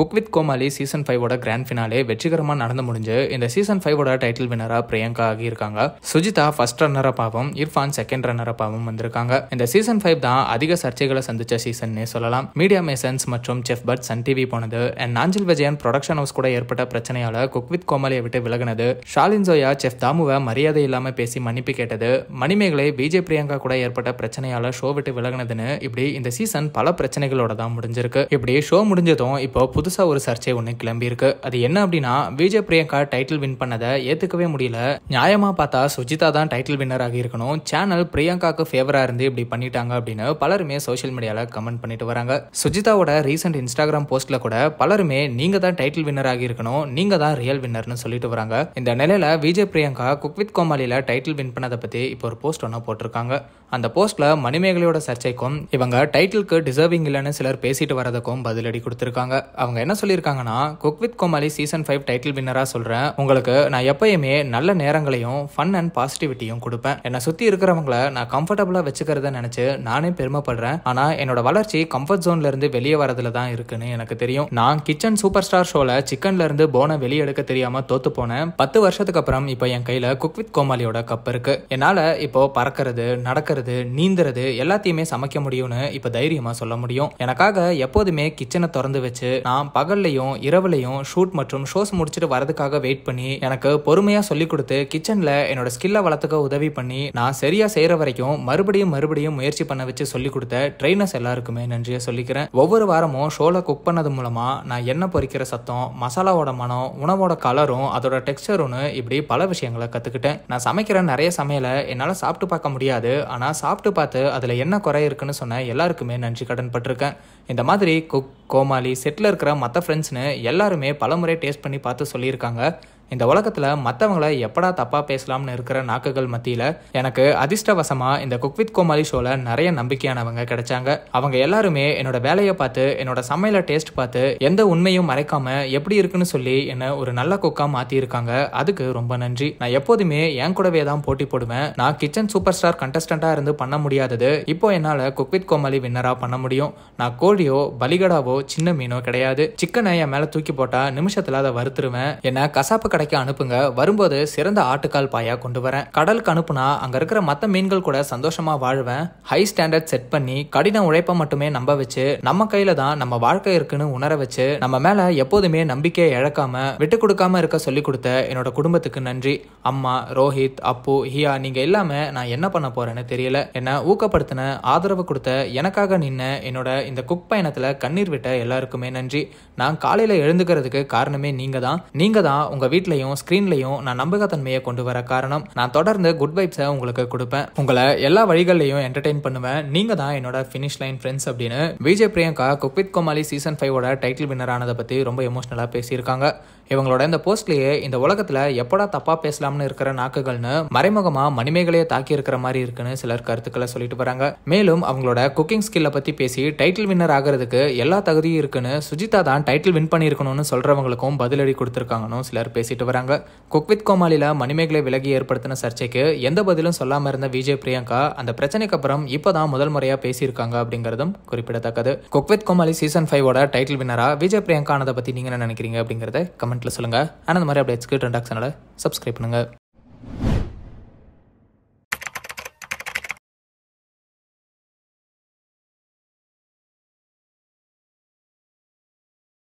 cook with Komali season ஃபைவோட grand finale வெற்றிகரமாக நடந்து முடிஞ்சு இந்த சீசன் ஃபைவோட டைட்டில் வினராக பிரியங்கா ஆகியிருக்காங்க சுஜிதா ஃபர்ஸ்ட் ரன்னர் அப்பாவும் இர்ஃபான் செகண்ட் ரன்னர் அப்பாவும் வந்திருக்காங்க இந்த சீசன் ஃபைவ் தான் அதிக சர்ச்சைகளை சந்திச்ச சீசன்னே சொல்லலாம் மீடியா மேசன்ஸ் மற்றும் செஃப் பட் சன் டிவி போனது and Nanjil Vijayan production house கூட ஏற்பட்ட பிரச்சனையால குக் வித் கோமாளியை விட்டு விலகினது ஷாலின் ஜோயா செஃப் தாமுவை மரியாதை இல்லாம பேசி மன்னிப்பு கேட்டது மணிமேகலை பிஜே பிரியங்கா கூட ஏற்பட்ட பிரச்சனையால ஷோ விட்டு விலகினதுன்னு இப்படி இந்த சீசன் பல பிரச்சனைகளோட தான் முடிஞ்சிருக்கு இப்படி ஷோ முடிஞ்சதும் இப்போ புது புதுசாக ஒரு சர்ச்சை ஒன்று கிளம்பியிருக்கு அது என்ன அப்படின்னா விஜய் பிரியங்கா டைட்டில் வின் பண்ணதை ஏற்றுக்கவே முடியல நியாயமாக பார்த்தா சுஜிதா தான் டைட்டில் வின்னர் இருக்கணும் சேனல் பிரியங்காக்கு ஃபேவராக இருந்து இப்படி பண்ணிட்டாங்க அப்படின்னு பலருமே சோஷியல் மீடியாவில் கமெண்ட் பண்ணிட்டு வராங்க சுஜிதாவோட ரீசெண்ட் இன்ஸ்டாகிராம் போஸ்ட்ல கூட பலருமே நீங்க தான் டைட்டில் வின்னர் ஆகியிருக்கணும் நீங்க தான் ரியல் வின்னர்னு சொல்லிட்டு வராங்க இந்த நிலையில விஜய் பிரியங்கா குக் வித் கோமாளியில டைட்டில் வின் பண்ணதை பத்தி இப்போ ஒரு போஸ்ட் ஒன்று போட்டிருக்காங்க அந்த போஸ்ட்ல மணிமேகலையோட சர்ச்சைக்கும் இவங்க டைட்டிலுக்கு டிசர்விங் இல்லைன்னு சிலர் பேசிட்டு வரதுக்கும் பதிலடி கொடுத்திருக்காங்க அவங்க என்ன சொல்லியிருக்காங்கன்னா Cook with Komali season five title வின்னராக சொல்கிறேன் உங்களுக்கு நான் எப்பயுமே நல்ல நேரங்களையும் ஃபன் அண்ட் பாசிட்டிவிட்டியும் கொடுப்பேன் என்னை சுற்றி இருக்கிறவங்கள நான் கம்ஃபர்டபுளாக வச்சுக்கிறத நினச்சி நானே பெருமைப்படுறேன் ஆனால் என்னோட வளர்ச்சி கம்ஃபர்ட் ஜோன்லேருந்து வெளியே வரதுல தான் இருக்குன்னு எனக்கு தெரியும் நான் கிச்சன் சூப்பர் ஸ்டார் ஷோவில் சிக்கன்லேருந்து போனை வெளியே எடுக்க தெரியாமல் தோற்று போனேன் பத்து வருஷத்துக்கு அப்புறம் இப்போ என் கையில் குக் வித் கோமாளியோட கப் இருக்கு என்னால் இப்போ பறக்கிறது நடக்கிறது நீந்துறது எல்லாத்தையுமே சமைக்க முடியும்னு இப்போ தைரியமாக சொல்ல முடியும் எனக்காக எப்போதுமே கிச்சனை திறந்து வச்சு நான் நான் பகல்லையும் இரவுலையும் ஷூட் மற்றும் ஷோஸ் முடிச்சுட்டு வரதுக்காக வெயிட் பண்ணி எனக்கு பொறுமையாக சொல்லிக் கொடுத்து கிச்சனில் என்னோட ஸ்கில்லை வளர்த்துக்க உதவி பண்ணி நான் சரியாக செய்கிற வரைக்கும் மறுபடியும் மறுபடியும் முயற்சி பண்ண வச்சு சொல்லிக் கொடுத்த ட்ரைனர்ஸ் எல்லாருக்குமே நன்றியை சொல்லிக்கிறேன் ஒவ்வொரு வாரமும் ஷோவில் குக் பண்ணது மூலமாக நான் எண்ணெய் பொறிக்கிற சத்தம் மசாலாவோட மனம் உணவோட கலரும் அதோட டெக்ஸ்டரும்னு இப்படி பல விஷயங்களை கற்றுக்கிட்டேன் நான் சமைக்கிற நிறைய சமையலை என்னால் சாப்பிட்டு பார்க்க முடியாது ஆனால் சாப்பிட்டு பார்த்து அதில் என்ன குறை இருக்குன்னு சொன்ன எல்லாருக்குமே நன்றி கடன் பட்டிருக்கேன் இந்த மாதிரி குக் கோமாளி செட்டில் இருக்கிற வர மற்ற ஃப்ரெண்ட்ஸ்னு எல்லாருமே பலமுறை டேஸ்ட் பண்ணி பார்த்து சொல்லியிருக்காங்க இந்த உலகத்தில் மற்றவங்களை எப்படா தப்பாக பேசலாம்னு இருக்கிற நாக்குகள் மத்தியில் எனக்கு அதிர்ஷ்டவசமாக இந்த குக் வித் கோமாளி ஷோவில் நிறைய நம்பிக்கையானவங்க கிடைச்சாங்க அவங்க எல்லாருமே என்னோட வேலையை பார்த்து என்னோட சமையலை டேஸ்ட் பார்த்து எந்த உண்மையும் மறைக்காம எப்படி இருக்குன்னு சொல்லி என்னை ஒரு நல்ல குக்காக மாற்றியிருக்காங்க அதுக்கு ரொம்ப நன்றி நான் எப்போதுமே என் கூடவே தான் போட்டி போடுவேன் நான் கிச்சன் சூப்பர் ஸ்டார் கண்டஸ்டண்ட்டாக இருந்து பண்ண முடியாதது இப்போ என்னால் குக் வித் கோமாளி வின்னராக பண்ண முடியும் நான் கோழியோ பலிகடாவோ சின்ன மீனோ கிடையாது சிக்கனை என் மேலே தூக்கி போட்டால் நிமிஷத்தில் அதை வறுத்துருவேன் என்னை கசாப்பு கடைக்கு அனுப்புங்க வரும்போது சிறந்த ஆட்டுக்கால் பாயா கொண்டு வரேன் கடலுக்கு அனுப்புனா அங்க இருக்கிற மத்த மீன்கள் கூட சந்தோஷமா வாழ்வேன் ஹை ஸ்டாண்டர்ட் செட் பண்ணி கடின உழைப்ப மட்டுமே நம்ப வச்சு நம்ம கையில தான் நம்ம வாழ்க்கை இருக்குன்னு உணர வச்சு நம்ம மேல எப்போதுமே நம்பிக்கையை இழக்காம விட்டு கொடுக்காம இருக்க சொல்லி கொடுத்த என்னோட குடும்பத்துக்கு நன்றி அம்மா ரோஹித் அப்பு ஹியா நீங்க எல்லாமே நான் என்ன பண்ண போறேன்னு தெரியல என்ன ஊக்கப்படுத்தின ஆதரவு கொடுத்த எனக்காக நின்ன என்னோட இந்த குக் பயணத்துல கண்ணீர் விட்ட எல்லாருக்குமே நன்றி நான் காலையில எழுந்துக்கிறதுக்கு காரணமே நீங்க தான் நீங்க தான் உங்க வீட்டுல மைண்ட்லையும் ஸ்க்ரீன்லையும் நான் நம்பகத்தன்மையை கொண்டு வர காரணம் நான் தொடர்ந்து குட் வைப்ஸை உங்களுக்கு கொடுப்பேன் உங்களை எல்லா வழிகள்லையும் என்டர்டைன் பண்ணுவேன் நீங்க தான் என்னோட ஃபினிஷ் லைன் ஃப்ரெண்ட்ஸ் அப்படின்னு விஜய் பிரியங்கா குக்வித் கோமாளி சீசன் ஃபைவோட டைட்டில் வின்னர் ஆனதை பற்றி ரொம்ப எமோஷனலாக பேசியிருக்காங்க இவங்களோட இந்த போஸ்ட்லேயே இந்த உலகத்தில் எப்படா தப்பாக பேசலாம்னு இருக்கிற நாக்குகள்னு மறைமுகமாக மணிமேகலையை தாக்கி இருக்கிற மாதிரி இருக்குன்னு சிலர் கருத்துக்களை சொல்லிட்டு வராங்க மேலும் அவங்களோட குக்கிங் ஸ்கில்லை பற்றி பேசி டைட்டில் வின்னர் ஆகிறதுக்கு எல்லா தகுதியும் இருக்குன்னு சுஜிதா தான் டைட்டில் வின் பண்ணியிருக்கணும்னு சொல்கிறவங்களுக்கும் பதிலடி கொடுத்துருக்காங்கன்னு சிலர் பேசி பேசிட்டு வராங்க குக்வித் கோமாலில மணிமேகலை விலகி ஏற்படுத்தின சர்ச்சைக்கு எந்த பதிலும் சொல்லாமல் இருந்த விஜய் பிரியங்கா அந்த பிரச்சனைக்கு அப்புறம் இப்போ தான் முதல் முறையாக பேசியிருக்காங்க அப்படிங்கிறதும் குறிப்பிடத்தக்கது குக்வித் கோமாலி கோமாளி சீசன் ஃபைவோட டைட்டில் வினரா விஜய் பிரியங்கா ஆனதை பற்றி நீங்கள் என்ன நினைக்கிறீங்க அப்படிங்கறத கமெண்ட்ல சொல்லுங்க ஆனால் அந்த மாதிரி அப்டேட்ஸ்க்கு சப்ஸ்கிரைப் பண்ணுங்க